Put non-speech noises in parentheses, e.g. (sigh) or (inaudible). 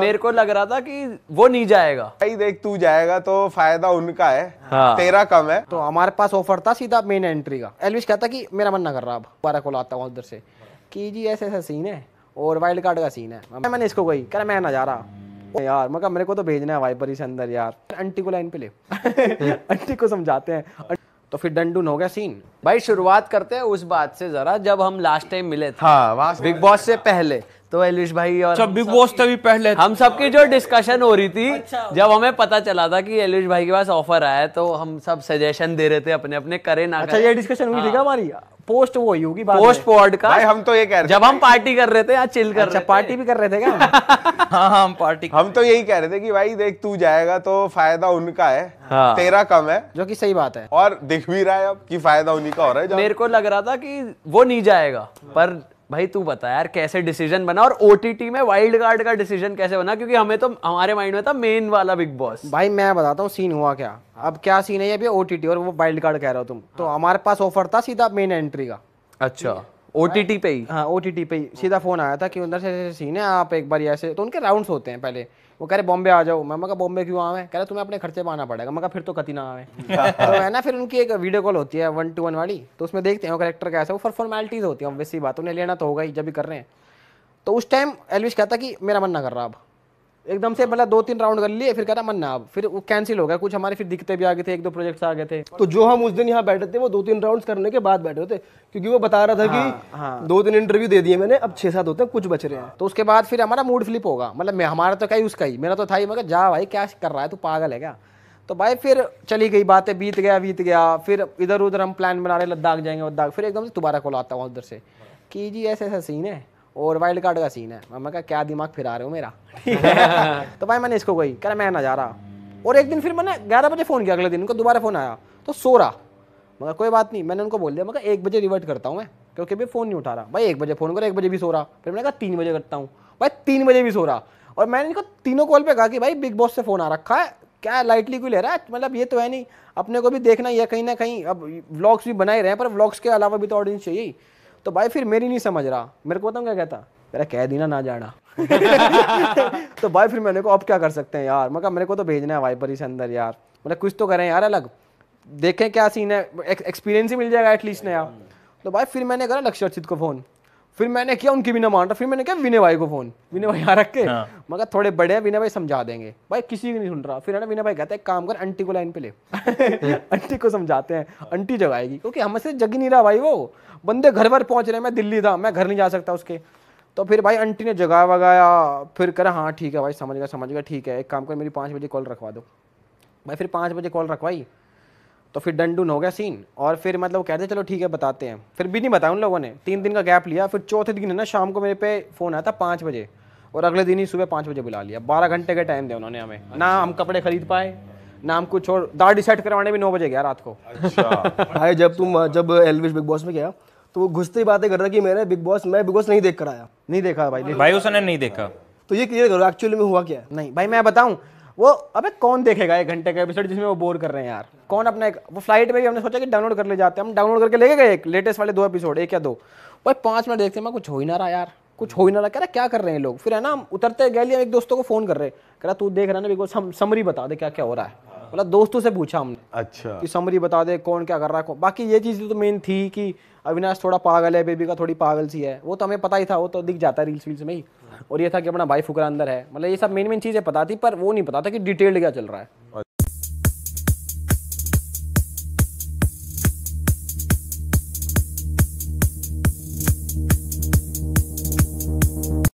मेरे को लग रहा था कि वो नहीं जाएगा भाई देख तू जाएगा तो फायदा उनका है हाँ। तेरा कम है तो हमारे पास ऑफर था सीधा मेन एंट्री का एलविश कहता कि मेरा मन ना कर रहा अब बारह को लाता हूँ उधर से कि जी ऐसा ऐसा सीन है और वाइल्ड कार्ड का सीन है मैंने इसको कही कह मैं ना जा रहा यार मैं मेरे को तो भेजना है वाइपर इसे अंदर यार आंटी को लाइन पे ले आंटी (laughs) को समझाते हैं तो फिर डंडून हो गया सीन भाई शुरुआत करते हैं उस बात से जरा जब हम लास्ट टाइम मिले थे हाँ, बिग बॉस से पहले तो एलविश भाई और बिग बॉस तभी पहले हम सबकी जो डिस्कशन हो रही थी अच्छा। जब हमें पता चला था कि एलविश भाई के पास ऑफर आया है तो हम सब सजेशन दे रहे थे अपने अपने करे ना अच्छा ये डिस्कशन हुई थी हाँ। हमारी पोस्ट वो ही होगी पोस्ट पॉड का भाई हम तो ये कह रहे जब हम पार्टी कर रहे थे या चिल कर अच्छा, रहे पार्टी भी कर रहे थे क्या (laughs) हाँ, हाँ हम पार्टी हम तो यही कह रहे थे कि भाई देख तू जाएगा तो फायदा उनका है हाँ। तेरा कम है जो कि सही बात है और दिख भी रहा है अब कि फायदा उन्हीं का हो रहा है मेरे को लग रहा था कि वो नहीं जाएगा पर भाई तू बता यार कैसे डिसीजन बना और ओ में वाइल्ड कार्ड का डिसीजन कैसे बना क्योंकि हमें तो हमारे माइंड में था मेन वाला बिग बॉस भाई मैं बताता हूँ सीन हुआ क्या अब क्या सीन है ये भी ओ और वो वाइल्ड कार्ड कह रहे हो तुम तो हाँ। हमारे पास ऑफर था सीधा मेन एंट्री का अच्छा ओ टी टी पे ही हाँ ओ टी टी पे ही सीधा फ़ोन आया था कि उधर से ऐसे सीन है आप एक बार ऐसे तो उनके राउंड्स होते हैं पहले वो कह रहे बॉम्बे आ जाओ मैं मैं बॉम्बे क्यों आवे कह रहे तुम्हें अपने खर्चे पर आना पड़ेगा मैं फिर तो कति ना आवे (laughs) तो है ना फिर उनकी एक वीडियो कॉल होती है वन टू वन वाली तो उसमें देखते हैं वो करेक्टर कैसा वो फॉर फॉर्मेलिटीज़ होती है ऑब्वियसली बात उन्हें लेना तो होगा ही जब भी कर रहे हैं तो उस टाइम एलविश कहता कि मेरा मन ना कर रहा अब एकदम से मतलब दो तीन राउंड कर लिए फिर कहता ना अब फिर वो कैंसिल हो गया कुछ हमारे फिर दिखते भी आ गए थे एक दो प्रोजेक्ट्स आ गए थे तो जो हम उस दिन यहाँ बैठे थे वो दो तीन राउंड करने के बाद बैठे थे क्योंकि वो बता रहा था हाँ, कि हाँ, दो तीन इंटरव्यू दे दिए मैंने अब छह सात होते हैं कुछ बच रहे हैं तो उसके बाद फिर हमारा मूड फ्लिप होगा मतलब हमारा तो कहीं उसका ही मेरा तो था ही मगर जा भाई क्या कर रहा है तू पागल है क्या तो भाई फिर चली गई बातें बीत गया बीत गया फिर इधर उधर हम प्लान बना रहे लद्दाख जाएंगे लद्दाख फिर एकदम से दोबारा कॉल आता हुआ उधर से कि जी ऐसा ऐसा सीन है और वाइल्ड कार्ड का सीन है मम्मा का क्या दिमाग फिरा रहे हो मेरा (laughs) तो भाई मैंने इसको कही कह मैं ना जा रहा और एक दिन फिर मैंने ग्यारह बजे फ़ोन किया अगले दिन उनको दोबारा फ़ोन आया तो सो रहा मगर कोई बात नहीं मैंने उनको बोल दिया मगर एक बजे रिवर्ट करता हूँ मैं क्योंकि भाई फ़ोन नहीं उठा रहा भाई एक बजे फ़ोन करो एक बजे भी सो रहा फिर मैंने कहा तीन बजे करता हूँ भाई तीन बजे भी सो रहा और मैंने इनको तीनों कॉल पे कहा कि भाई बिग बॉस से फ़ोन आ रखा है क्या लाइटली कोई ले रहा है मतलब ये तो है नहीं अपने को भी देखना ही है कहीं ना कहीं अब व्लॉग्स भी बनाए रहे हैं पर व्लॉग्स के अलावा भी तो ऑडियंस चाहिए तो भाई फिर मेरी नहीं समझ रहा मेरे को बताऊँ क्या कहता मेरा कह दीना ना जाना (laughs) तो भाई फिर मैंने को अब क्या कर सकते हैं यार मैं कहा मेरे को तो भेजना है वाइपर इस अंदर यार मतलब कुछ तो करें यार अलग देखें क्या सीन है एक्सपीरियंस ही मिल जाएगा एटलीस्ट नया तो भाई फिर मैंने करा लक्ष्य अर्चित को फ़ोन फिर मैंने किया उनकी भी ना मान रहा फिर मैंने किया विनय भाई को फोन विनय भाई यहाँ रख के हाँ। मगर थोड़े बड़े हैं विनय भाई समझा देंगे भाई किसी की नहीं सुन रहा फिर है ना विनय भाई कहते हैं काम कर आंटी को लाइन पे ले अंटी (laughs) को समझाते हैं आंटी जगाएगी क्योंकि हमसे जग ही नहीं रहा भाई वो बंदे घर पर पहुंच रहे मैं दिल्ली था मैं घर नहीं जा सकता उसके तो फिर भाई आंटी ने जगा वगाया फिर करा हाँ ठीक है भाई समझ गया समझ गया ठीक है एक काम कर मेरी पाँच बजे कॉल रखवा दो भाई फिर पाँच बजे कॉल रखवाई तो फिर डन डून हो गया सीन और फिर मतलब वो कहते चलो ठीक है बताते हैं फिर भी नहीं बताया उन लोगों ने तीन दिन का गैप लिया फिर चौथे दिन है ना शाम को मेरे पे फ़ोन आया था पाँच बजे और अगले दिन ही सुबह पाँच बजे बुला लिया बारह घंटे का टाइम दिया उन्होंने हमें ना अच्छा। हम कपड़े खरीद पाए ना हम कुछ और दाढ़ी सेट करवाने भी नौ बजे गया रात को अच्छा। भाई (laughs) जब तुम जब एलविश बिग बॉस में गया तो वो घुसते ही बातें कर रहा कि मेरे बिग बॉस मैं बिग बॉस नहीं देख कर आया नहीं देखा भाई भाई उसने नहीं देखा तो ये क्लियर करो एक्चुअली में हुआ क्या नहीं भाई मैं बताऊँ वो अबे कौन देखेगा एक घंटे का एपिसोड जिसमें वो बोर कर रहे हैं यार कौन अपना एक वो फ्लाइट में भी हमने सोचा कि डाउनलोड कर ले जाते हैं हम डाउनलोड करके लेके गए एक लेटेस्ट वाले दो एपिसोड एक या दो भाई पाँच मिनट देखते मैं कुछ हो ही ना रहा यार कुछ हो ही ना रहा कह रहा क्या कर रहे हैं लोग फिर है ना हम उतरते गए लिए एक दोस्तों को फ़ोन कर रहे कह रहा तू देख रहा ना बिकॉज समरी बता दे क्या क्या हो रहा है मतलब दोस्तों से पूछा हमने अच्छा कि समरी बता दे कौन क्या कर रहा है बाकी ये चीज़ तो मेन थी कि अविनाश थोड़ा पागल है बेबी का थोड़ी पागल सी है वो तो हमें पता ही था वो तो दिख जाता है रील्स वील्स में ही और ये था कि अपना भाई फुकरा अंदर है मतलब ये सब मेन मेन चीज़ें पता थी पर वो नहीं पता था कि डिटेल्ड क्या चल रहा है